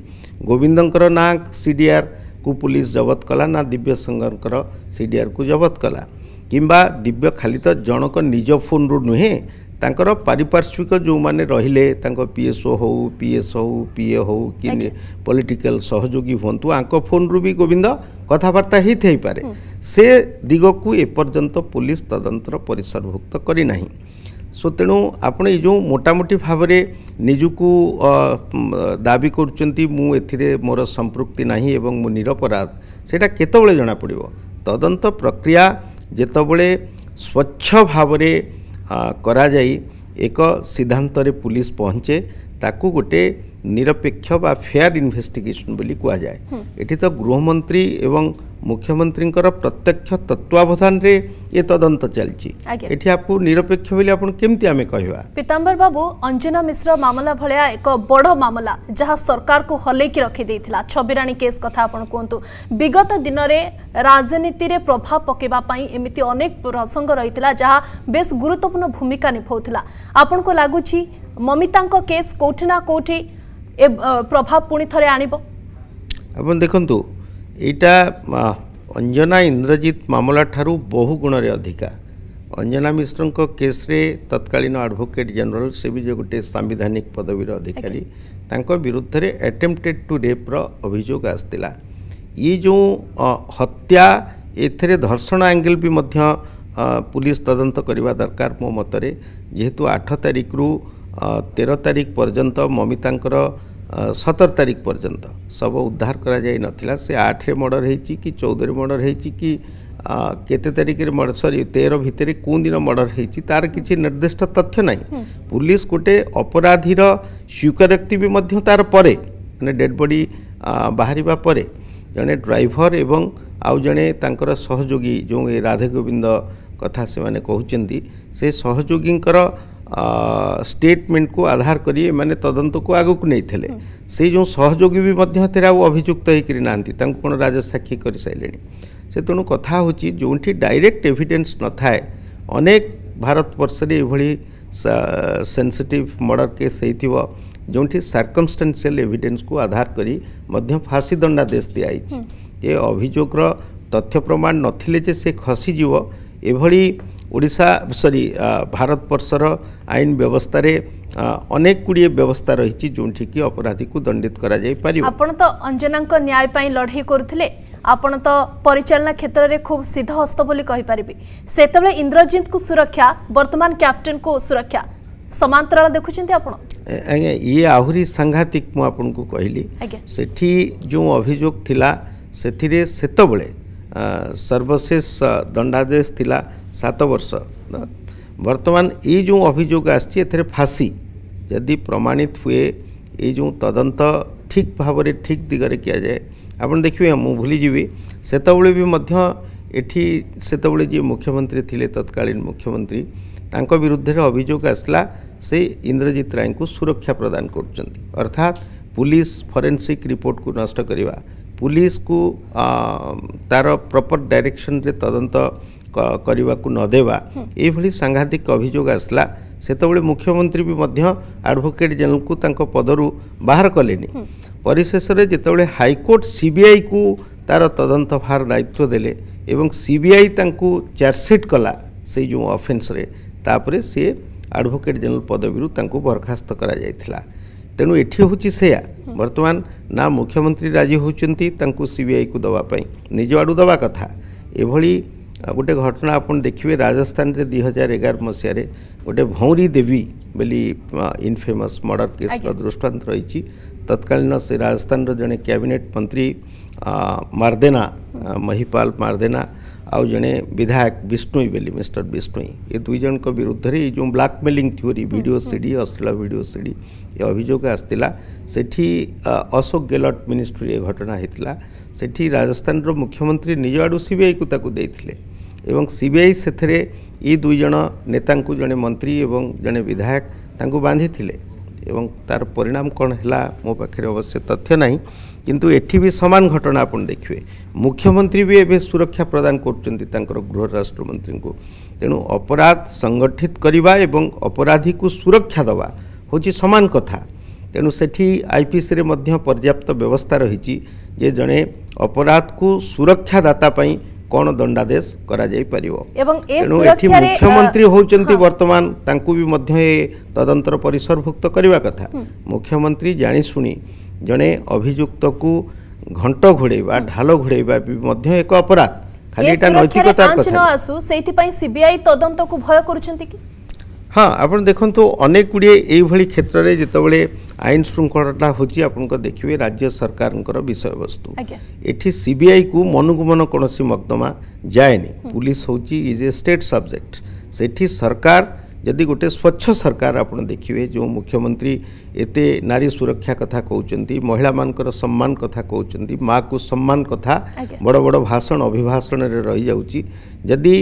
ଗୋବିନ୍ଦଙ୍କର ନାଁ ସି ଡି ଆର୍କୁ ପୁଲିସ ଜବତ କଲା ନା ଦିବ୍ୟଶଙ୍କରଙ୍କର ସି ଡି ଆର୍କୁ ଜବତ କଲା କିମ୍ବା ଦିବ୍ୟ ଖାଲି ତ ଜଣଙ୍କ ନିଜ ଫୋନ୍ରୁ ନୁହେଁ ତାଙ୍କର ପାରିପାର୍ଶ୍ୱିକ ଯେଉଁମାନେ ରହିଲେ ତାଙ୍କ ପି ଏସ୍ ଓ ହେଉ ପି ଏସ୍ ହେଉ ପି ଏ ହେଉ କି ପଲିଟିକାଲ ସହଯୋଗୀ ହୁଅନ୍ତୁ ଆଙ୍କ ଫୋନ୍ରୁ ବି ଗୋବିନ୍ଦ କଥାବାର୍ତ୍ତା ହେଇଥାଇପାରେ ସେ ଦିଗକୁ ଏପର୍ଯ୍ୟନ୍ତ ପୋଲିସ ତଦନ୍ତର ପରିସରଭୁକ୍ତ କରିନାହିଁ ସୋ ତେଣୁ ଆପଣ ଏଇ ଯେଉଁ ମୋଟାମୋଟି ଭାବରେ ନିଜକୁ ଦାବି କରୁଛନ୍ତି ମୁଁ ଏଥିରେ ମୋର ସମ୍ପୃକ୍ତି ନାହିଁ ଏବଂ ମୁଁ ନିରପରାଧ ସେଇଟା କେତେବେଳେ ଜଣାପଡ଼ିବ ତଦନ୍ତ ପ୍ରକ୍ରିୟା ଯେତେବେଳେ ସ୍ୱଚ୍ଛ ଭାବରେ করা যাই এক સિદ્ધાંતરે પોલીસ પહોંચે તાકુ ગोटे નિરપેક્ષ્ય બા ફેર ઇન્વેસ્ટિગેશન બોલી કવા જાય એટી તો ગૃહ મંત્રી એવં મુખ્યમંત્રી કો પ્રત્યક્ષ તત્વ અવધાન રે ये तदंत चलछि आपको निरपेक्ष पीताम्बर बाबू अंजना मिश्र मामला भलिया एक बड़ मामला जहां सरकार को हलेकी रखी छबिराणी केस कथा आपण विगत दिन में राजनीति में प्रभाव पकवाई पई अनेक प्रसंग रही जहां बेस गुरुत्वपूर्ण भूमिका निभाउथिला आपण को लागुछि ममितांक केस कोठी ना प्रभाव पुणी थे आनिबो आपण अंजना इंद्रजित मामला ठारू बहु गुण अधिका अंजना मिश्र केस्रे तत्कालीन आडभोकेट जनरल से भी जो गोटे सांधानिक पदवीर अधिकारी विरुद्ध एटेम्प्टेड टू रेप्र अभोग आ जो हत्या एथरे धर्षण आंगेल भी मध्य पुलिस तदंत करवा दरकार मो मतरे जेहेतु आठ तारिख रु तेर तारिख पर्यंत ममिता ସତର ତାରିଖ ପର୍ଯ୍ୟନ୍ତ ଶବ ଉଦ୍ଧାର କରାଯାଇନଥିଲା ସେ ଆଠରେ ମର୍ଡ଼ର ହେଇଛି କି ଚଉଦରେ ମର୍ଡ଼ର ହେଇଛି କି କେତେ ତାରିଖରେ ମର୍ଡ଼ର ସରି ତେର ଭିତରେ କେଉଁ ଦିନ ମର୍ଡ଼ର ହେଇଛି ତାର କିଛି ନିର୍ଦ୍ଦିଷ୍ଟ ତଥ୍ୟ ନାହିଁ ପୁଲିସ୍ ଗୋଟେ ଅପରାଧୀର ସ୍ୱୀକାରୋକ୍ତି ବି ମଧ୍ୟ ତାର ପରେ ମାନେ ଡେଡ଼୍ ବଡ଼ି ବାହାରିବା ପରେ ଜଣେ ଡ୍ରାଇଭର ଏବଂ ଆଉ ଜଣେ ତାଙ୍କର ସହଯୋଗୀ ଯେଉଁ ରାଧେ ଗୋବିନ୍ଦ କଥା ସେମାନେ କହୁଛନ୍ତି ସେ ସହଯୋଗୀଙ୍କର ଷ୍ଟେଟମେଣ୍ଟକୁ ଆଧାର କରି ଏମାନେ ତଦନ୍ତକୁ ଆଗକୁ ନେଇଥିଲେ ସେଇ ଯେଉଁ ସହଯୋଗୀ ବି ମଧ୍ୟ ଏଥିରେ ଆଉ ଅଭିଯୁକ୍ତ ହେଇକରି ନାହାନ୍ତି ତାଙ୍କୁ କ'ଣ ରାଜସାକ୍ଷୀ କରିସାରିଲେଣି ସେ ତେଣୁ କଥା ହେଉଛି ଯେଉଁଠି ଡାଇରେକ୍ଟ ଏଭିଡେନ୍ସ ନଥାଏ ଅନେକ ଭାରତବର୍ଷରେ ଏଭଳି ସେନ୍ସିଟିଭ୍ ମର୍ଡ଼ର କେସ୍ ହେଇଥିବ ଯେଉଁଠି ସାର୍କମଷ୍ଟାନ୍ସିଆଲ ଏଭିଡେନ୍ସକୁ ଆଧାର କରି ମଧ୍ୟ ଫାଶୀ ଦଣ୍ଡାଦେଶ ଦିଆହେଇଛି ଏ ଅଭିଯୋଗର ତଥ୍ୟ ପ୍ରମାଣ ନଥିଲେ ଯେ ସେ ଖସିଯିବ ଏଭଳି ଓଡ଼ିଶା ସରି ଭାରତବର୍ଷର ଆଇନ ବ୍ୟବସ୍ଥାରେ ଅନେକ ଗୁଡ଼ିଏ ବ୍ୟବସ୍ଥା ରହିଛି ଯେଉଁଠିକି ଅପରାଧୀକୁ ଦଣ୍ଡିତ କରାଯାଇପାରିବ ଆପଣ ତ ଅଞ୍ଜନାଙ୍କ ନ୍ୟାୟ ପାଇଁ ଲଢ଼େଇ କରୁଥିଲେ ଆପଣ ତ ପରିଚାଳନା କ୍ଷେତ୍ରରେ ଖୁବ୍ ସିଧହସ୍ତ ବୋଲି କହିପାରିବି ସେତେବେଳେ ଇନ୍ଦ୍ରଜିତ୍ଙ୍କୁ ସୁରକ୍ଷା ବର୍ତ୍ତମାନ କ୍ୟାପ୍ଟେନ୍କୁ ସୁରକ୍ଷା ସମାନ୍ତରାଳ ଦେଖୁଛନ୍ତି ଆପଣ ଆଜ୍ଞା ଇଏ ଆହୁରି ସାଂଘାତିକ ମୁଁ ଆପଣଙ୍କୁ କହିଲି ସେଠି ଯେଉଁ ଅଭିଯୋଗ ଥିଲା ସେଥିରେ ସେତେବେଳେ सर्वशेष दंडादेश थिला सात वर्ष बर्तमान ये अभोग अभोग फाँसी जदि प्रमाणित हुए यूँ तदंत ठीक भाव ठीक दिगरे किया जाए आप देखिए मुझे भूली जीवी सेत भी सेत मुख्यमंत्री थे तत्कालीन मुख्यमंत्री तक विरुद्ध अभोग आसला से इंद्रजित राय को सुरक्षा प्रदान कर अर्थात पुलिस फरेनसिक रिपोर्ट को नष्ट ପୁଲିସକୁ ତାର ପ୍ରପର୍ ଡାଇରେକ୍ସନରେ ତଦନ୍ତ କରିବାକୁ ନ ଦେବା ଏଇଭଳି ସାଂଘାତିକ ଅଭିଯୋଗ ଆସିଲା ସେତେବେଳେ ମୁଖ୍ୟମନ୍ତ୍ରୀ ବି ମଧ୍ୟ ଆଡ଼ଭୋକେଟ୍ ଜେନେରାଲଙ୍କୁ ତାଙ୍କ ପଦରୁ ବାହାର କଲେନି ପରିଶେଷରେ ଯେତେବେଳେ ହାଇକୋର୍ଟ ସିବିଆଇକୁ ତାର ତଦନ୍ତ ଭାର ଦାୟିତ୍ୱ ଦେଲେ ଏବଂ ସିବିଆଇ ତାଙ୍କୁ ଚାର୍ଜସିଟ୍ କଲା ସେଇ ଯେଉଁ ଅଫେନ୍ସରେ ତାପରେ ସିଏ ଆଡ଼ଭୋକେଟ୍ ଜେନେରାଲ ପଦବୀରୁ ତାଙ୍କୁ ବରଖାସ୍ତ କରାଯାଇଥିଲା तेणु एटी हूँ से बर्तमान ना मुख्यमंत्री राजी होती सीबीआई को दवापाई निज आड़ दवा कथा एभली गोटे घटना आप देखिए राजस्थान में दुई हजार एगार मसीह गोटे भौरी देवी बोली इनफेमस मर्डर केस्र दृष्टांत रही तत्कालीन से राजस्थान जड़े कैबिनेट मंत्री मारदेना महिपाल मारदेना ଆଉ ଜଣେ ବିଧାୟକ ବିଷ୍ଣୋଇ ବୋଲି ମିଷ୍ଟର ବିଷ୍ଣୋଇ ଏ ଦୁଇ ଜଣଙ୍କ ବିରୁଦ୍ଧରେ ଏଇ ଯେଉଁ ବ୍ଲାକମେଲିଂ ଥିଓରି ଭିଡ଼ିଓ ସିଡ଼ି ଅଶ୍ଳୀଳ ଭିଡ଼ିଓ ସିଡ଼ି ଏ ଅଭିଯୋଗ ଆସିଥିଲା ସେଠି ଅଶୋକ ଗେହଲଟ ମିନିଷ୍ଟ୍ରିରେ ଏ ଘଟଣା ହେଇଥିଲା ସେଠି ରାଜସ୍ଥାନର ମୁଖ୍ୟମନ୍ତ୍ରୀ ନିଜ ଆଡ଼ୁ ସିବିଆଇକୁ ତାକୁ ଦେଇଥିଲେ ଏବଂ ସିବିଆଇ ସେଥିରେ ଏ ଦୁଇ ଜଣ ନେତାଙ୍କୁ ଜଣେ ମନ୍ତ୍ରୀ ଏବଂ ଜଣେ ବିଧାୟକ ତାଙ୍କୁ ବାନ୍ଧିଥିଲେ ଏବଂ ତାର ପରିଣାମ କ'ଣ ହେଲା ମୋ ପାଖରେ ଅବଶ୍ୟ ତଥ୍ୟ ନାହିଁ କିନ୍ତୁ ଏଠି ବି ସମାନ ଘଟଣା ଆପଣ ଦେଖିବେ ମୁଖ୍ୟମନ୍ତ୍ରୀ ବି ଏବେ ସୁରକ୍ଷା ପ୍ରଦାନ କରୁଛନ୍ତି ତାଙ୍କର ଗୃହ ରାଷ୍ଟ୍ରମନ୍ତ୍ରୀଙ୍କୁ ତେଣୁ ଅପରାଧ ସଂଗଠିତ କରିବା ଏବଂ ଅପରାଧୀକୁ ସୁରକ୍ଷା ଦେବା ହେଉଛି ସମାନ କଥା ତେଣୁ ସେଠି ଆଇପିସିରେ ମଧ୍ୟ ପର୍ଯ୍ୟାପ୍ତ ବ୍ୟବସ୍ଥା ରହିଛି ଯେ ଜଣେ ଅପରାଧକୁ ସୁରକ୍ଷାଦାତା ପାଇଁ କ'ଣ ଦଣ୍ଡାଦେଶ କରାଯାଇପାରିବ ଏବଂ ତେଣୁ ଏଠି ମୁଖ୍ୟମନ୍ତ୍ରୀ ହେଉଛନ୍ତି ବର୍ତ୍ତମାନ ତାଙ୍କୁ ବି ମଧ୍ୟ ଏ ତଦନ୍ତର ପରିସରଭୁକ୍ତ କରିବା କଥା ମୁଖ୍ୟମନ୍ତ୍ରୀ ଜାଣିଶୁଣି ଜଣେ ଅଭିଯୁକ୍ତକୁ ଘଣ୍ଟ ଘୋଡ଼େଇବା ଢାଲ ଘୋଡ଼େଇବା ବି ମଧ୍ୟ ଏକ ଅପରାଧ ଖାଲି ଏଇଟା ନୈତିକତାର କଥା ଆସୁ ସେଇଥିପାଇଁ ସିବିଆଇ ତଦନ୍ତକୁ ଭୟ କରୁଛନ୍ତି କି ହଁ ଆପଣ ଦେଖନ୍ତୁ ଅନେକ ଗୁଡ଼ିଏ ଏଇଭଳି କ୍ଷେତ୍ରରେ ଯେତେବେଳେ ଆଇନ ଶୃଙ୍ଖଳାଟା ହେଉଛି ଆପଣଙ୍କ ଦେଖିବେ ରାଜ୍ୟ ସରକାରଙ୍କର ବିଷୟବସ୍ତୁ ଏଠି ସିବିଆଇକୁ ମନକୁ ମନ କୌଣସି ମକଦ୍ଦମା ଯାଏନି ପୁଲିସ୍ ହେଉଛି ଇଜ୍ ଏ ଷ୍ଟେଟ୍ ସବଜେକ୍ଟ ସେଠି ସରକାର ଯଦି ଗୋଟେ ସ୍ୱଚ୍ଛ ସରକାର ଆପଣ ଦେଖିବେ ଯେଉଁ ମୁଖ୍ୟମନ୍ତ୍ରୀ ଏତେ ନାରୀ ସୁରକ୍ଷା କଥା କହୁଛନ୍ତି ମହିଳାମାନଙ୍କର ସମ୍ମାନ କଥା କହୁଛନ୍ତି ମାଆକୁ ସମ୍ମାନ କଥା ବଡ଼ ବଡ଼ ଭାଷଣ ଅଭିଭାଷଣରେ ରହିଯାଉଛି ଯଦି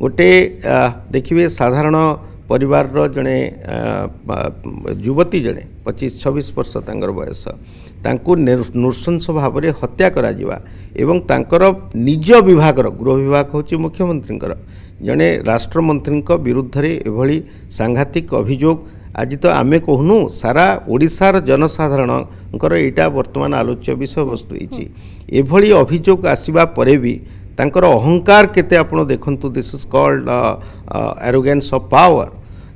ଗୋଟେ ଦେଖିବେ ସାଧାରଣ ପରିବାରର ଜଣେ ଯୁବତୀ ଜଣେ ପଚିଶ ଛବିଶ ବର୍ଷ ତାଙ୍କର ବୟସ ତାଙ୍କୁ ନୃଶଂସ ଭାବରେ ହତ୍ୟା କରାଯିବା ଏବଂ ତାଙ୍କର ନିଜ ବିଭାଗର ଗୃହ ବିଭାଗ ହେଉଛି ମୁଖ୍ୟମନ୍ତ୍ରୀଙ୍କର ଜଣେ ରାଷ୍ଟ୍ରମନ୍ତ୍ରୀଙ୍କ ବିରୁଦ୍ଧରେ ଏଭଳି ସାଂଘାତିକ ଅଭିଯୋଗ ଆଜି ତ ଆମେ କହୁନୁ ସାରା ଓଡ଼ିଶାର ଜନସାଧାରଣଙ୍କର ଏଇଟା ବର୍ତ୍ତମାନ ଆଲୋଚ୍ୟ ବିଷୟବସ୍ତୁ ହେଇଛି ଏଭଳି ଅଭିଯୋଗ ଆସିବା ପରେ ବି ତାଙ୍କର ଅହଙ୍କାର କେତେ ଆପଣ ଦେଖନ୍ତୁ this is called arrogance of power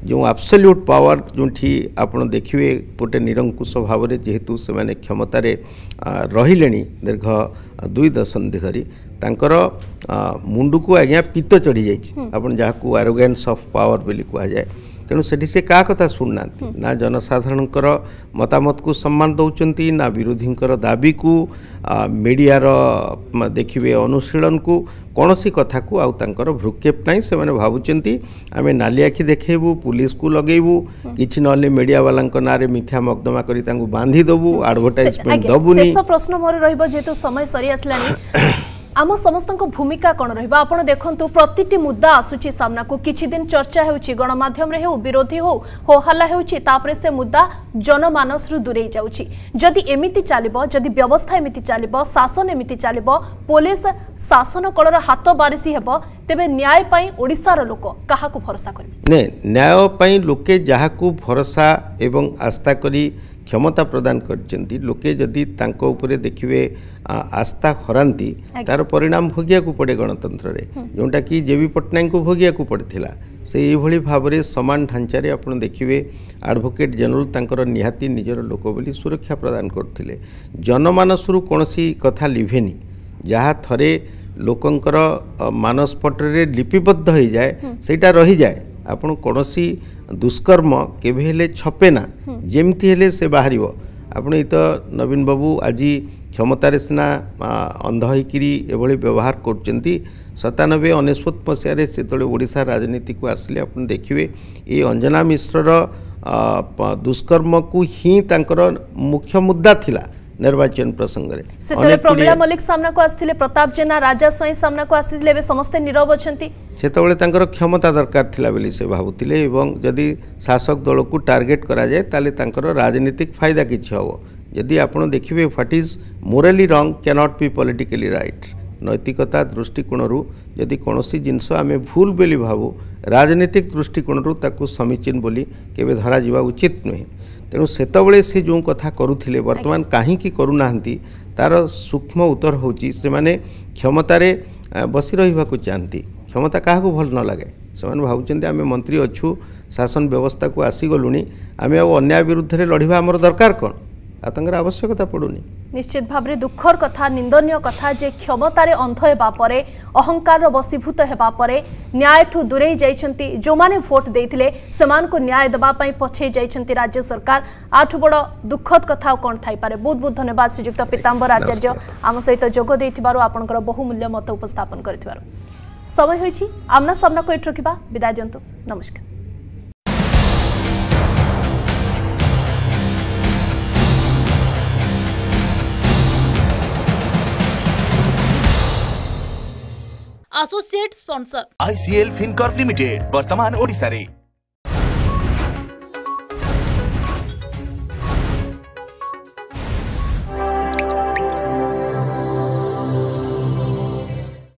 ଯେଉଁ ଆବସଲ୍ୟୁଟ୍ ପାୱାର ଯେଉଁଠି ଆପଣ ଦେଖିବେ ଗୋଟେ ନିରଙ୍କୁଶ ଭାବରେ ଯେହେତୁ ସେମାନେ କ୍ଷମତାରେ ରହିଲେଣି ଦୀର୍ଘ ଦୁଇ ଦଶନ୍ଧି ଧରି ତାଙ୍କର ମୁଣ୍ଡକୁ ଆଜ୍ଞା ପିତ୍ତ ଚଢ଼ିଯାଇଛି ଆପଣ ଯାହାକୁ ଆରୋଗାନ୍ସ ଅଫ୍ ପାୱାର ବୋଲି କୁହାଯାଏ ତେଣୁ ସେଠି ସେ କାହା କଥା ଶୁଣୁନାହାନ୍ତି ନା ଜନସାଧାରଣଙ୍କର ମତାମତକୁ ସମ୍ମାନ ଦେଉଛନ୍ତି ନା ବିରୋଧୀଙ୍କର ଦାବିକୁ ମିଡ଼ିଆର ଦେଖିବେ ଅନୁଶୀଳନକୁ କୌଣସି କଥାକୁ ଆଉ ତାଙ୍କର ଭୃକ୍ଷେପ ନାହିଁ ସେମାନେ ଭାବୁଛନ୍ତି ଆମେ ନାଲି ଆଖି ଦେଖାଇବୁ ପୁଲିସ୍କୁ ଲଗାଇବୁ କିଛି ନହେଲେ ମିଡ଼ିଆବାଲାଙ୍କ ନାଁରେ ମିଥ୍ୟା ମକଦମା କରି ତାଙ୍କୁ ବାନ୍ଧି ଦେବୁ ଆଡ଼ଭର୍ଟାଇଜମେଣ୍ଟ ଦେବୁନି ପ୍ରଶ୍ନ ମୋର ରହିବ ଯେହେତୁ ସମୟ ସରିଆସିଲାଣି আম সমস্ত ভূমিকা কণ রহবা আপনার দেখুন প্রতিটি মুদা আসুচি সামনাকু কিছুদিন চর্চা হচ্ছে গণমাধ্যমে হেউ বিরোধী হো হোহাল্লা হচ্ছে তাপরে সে মুদা জনমানসরু দূরেই যাচ্ছে যদি এমিতি চালিব যদি ব্যবস্থা এমিতি চালিব শাসন এমিতি চালিব পুলিশ শাসন কলর হাত বারিশি হব তেবে ন্যায় পাই ওড়িশার লোক কাহাকু ভরসা করবে ন্যায় পাই লোকে যাহাকু ভরসা এবং আস্থা করি କ୍ଷମତା ପ୍ରଦାନ କରିଛନ୍ତି ଲୋକେ ଯଦି ତାଙ୍କ ଉପରେ ଦେଖିବେ ଆସ୍ଥା ହରାନ୍ତି ତାର ପରିଣାମ ଭୋଗିବାକୁ ପଡ଼େ ଗଣତନ୍ତ୍ରରେ ଯେଉଁଟାକି ଜେବି ପଟ୍ଟନାୟକଙ୍କୁ ଭୋଗିବାକୁ ପଡ଼ିଥିଲା ସେ ଏଇଭଳି ଭାବରେ ସମାନ ଢାଞ୍ଚାରେ ଆପଣ ଦେଖିବେ ଆଡ଼ଭୋକେଟ୍ ଜେନେରାଲ ତାଙ୍କର ନିହାତି ନିଜର ଲୋକ ବୋଲି ସୁରକ୍ଷା ପ୍ରଦାନ କରୁଥିଲେ ଜନମାନସରୁ କୌଣସି କଥା ଲିଭେନି ଯାହା ଥରେ ଲୋକଙ୍କର ମାନସପଟରେ ଲିପିବଦ୍ଧ ହୋଇଯାଏ ସେଇଟା ରହିଯାଏ ଆପଣ କୌଣସି ଦୁଷ୍କର୍ମ କେବେ ହେଲେ ଛପେନା ଯେମିତି ହେଲେ ସେ ବାହାରିବ ଆପଣ ଏଇ ତ ନବୀନ ବାବୁ ଆଜି କ୍ଷମତାରେ ସିନା ଅନ୍ଧ ହେଇକିରି ଏଭଳି ବ୍ୟବହାର କରୁଛନ୍ତି ସତାନବେ ଅନେଶ୍ୱତ ମସିହାରେ ସେତେବେଳେ ଓଡ଼ିଶା ରାଜନୀତିକୁ ଆସିଲେ ଆପଣ ଦେଖିବେ ଏଇ ଅଞ୍ଜନା ମିଶ୍ରର ଦୁଷ୍କର୍ମକୁ ହିଁ ତାଙ୍କର ମୁଖ୍ୟ ମୁଦ୍ଦା ଥିଲା ନିର୍ବାଚନ ପ୍ରସଙ୍ଗରେ ସେତେବେଳେ ପ୍ରମିଳା ମଲ୍ଲିକ ସାମ୍ନାକୁ ଆସିଥିଲେ ପ୍ରତାପ ଜେନା ରାଜା ସ୍ୱାଇଁ ସାମ୍ନାକୁ ଆସିଥିଲେ ଏବେ ସମସ୍ତେ ନୀରବ ଅଛନ୍ତି ସେତେବେଳେ ତାଙ୍କର କ୍ଷମତା ଦରକାର ଥିଲା ବୋଲି ସେ ଭାବୁଥିଲେ ଏବଂ ଯଦି ଶାସକ ଦଳକୁ ଟାର୍ଗେଟ୍ କରାଯାଏ ତାହେଲେ ତାଙ୍କର ରାଜନୀତିକ ଫାଇଦା କିଛି ହେବ ଯଦି ଆପଣ ଦେଖିବେ what is morally wrong can't be politically right ନୈତିକତା ଦୃଷ୍ଟିକୋଣରୁ ଯଦି କୌଣସି ଜିନିଷ ଆମେ ଭୁଲ ବୋଲି ଭାବୁ ରାଜନୈତିକ ଦୃଷ୍ଟିକୋଣରୁ ତାକୁ ସମୀଚୀନ ବୋଲି କେବେ ଧରାଯିବା ଉଚିତ ନୁହେଁ ତେଣୁ ସେତେବେଳେ ସେ ଯେଉଁ କଥା କରୁଥିଲେ ବର୍ତ୍ତମାନ କାହିଁକି କରୁନାହାନ୍ତି ତା'ର ସୂକ୍ଷ୍ମ ଉତ୍ତର ହେଉଛି ସେମାନେ କ୍ଷମତାରେ ବସି ରହିବାକୁ ଚାହାନ୍ତି କ୍ଷମତା କାହାକୁ ଭଲ ନ ଲାଗେ ସେମାନେ ଭାବୁଛନ୍ତି ଆମେ ମନ୍ତ୍ରୀ ଅଛୁ ଶାସନ ବ୍ୟବସ୍ଥାକୁ ଆସିଗଲୁଣି ଆମେ ଆଉ ଅନ୍ୟାୟ ବିରୁଦ୍ଧରେ ଲଢ଼ିବା ଆମର ଦରକାର କ'ଣ ଆଉ ତାଙ୍କର ଆବଶ୍ୟକତା ପଡ଼ୁନି ନିଶ୍ଚିତ ଭାବରେ ଦୁଃଖର କଥା ନିନ୍ଦନୀୟ କଥା ଯେ କ୍ଷମତାରେ ଅନ୍ଧ ହେବା ପରେ ଅହଙ୍କାରର ବଶୀଭୂତ ହେବା ପରେ ନ୍ୟାୟଠୁ ଦୂରେଇ ଯାଇଛନ୍ତି ଯେଉଁମାନେ ଭୋଟ ଦେଇଥିଲେ ସେମାନଙ୍କୁ ନ୍ୟାୟ ଦେବା ପାଇଁ ପଛେଇ ଯାଇଛନ୍ତି ରାଜ୍ୟ ସରକାର ଆଠୁ ବଡ଼ ଦୁଃଖଦ କଥା ଆଉ କ'ଣ ଥାଇପାରେ ବହୁତ ବହୁତ ଧନ୍ୟବାଦ ଶ୍ରୀଯୁକ୍ତ ପୀତାମ୍ବର ଆଚାର୍ଯ୍ୟ ଆମ ସହିତ ଯୋଗ ଦେଇଥିବାରୁ ଆପଣଙ୍କର ବହୁମୂଲ୍ୟ ମତ ଉପସ୍ଥାପନ କରିଥିବାରୁ ସମୟ ହୋଇଛି ଆମ୍ନା ସାମ୍ନାକୁ ଏଠି ରଖିବା ବିଦାୟ ଦିଅନ୍ତୁ ନମସ୍କାର associate sponsor ICL Fincorp limited वर्तमान ओडिशा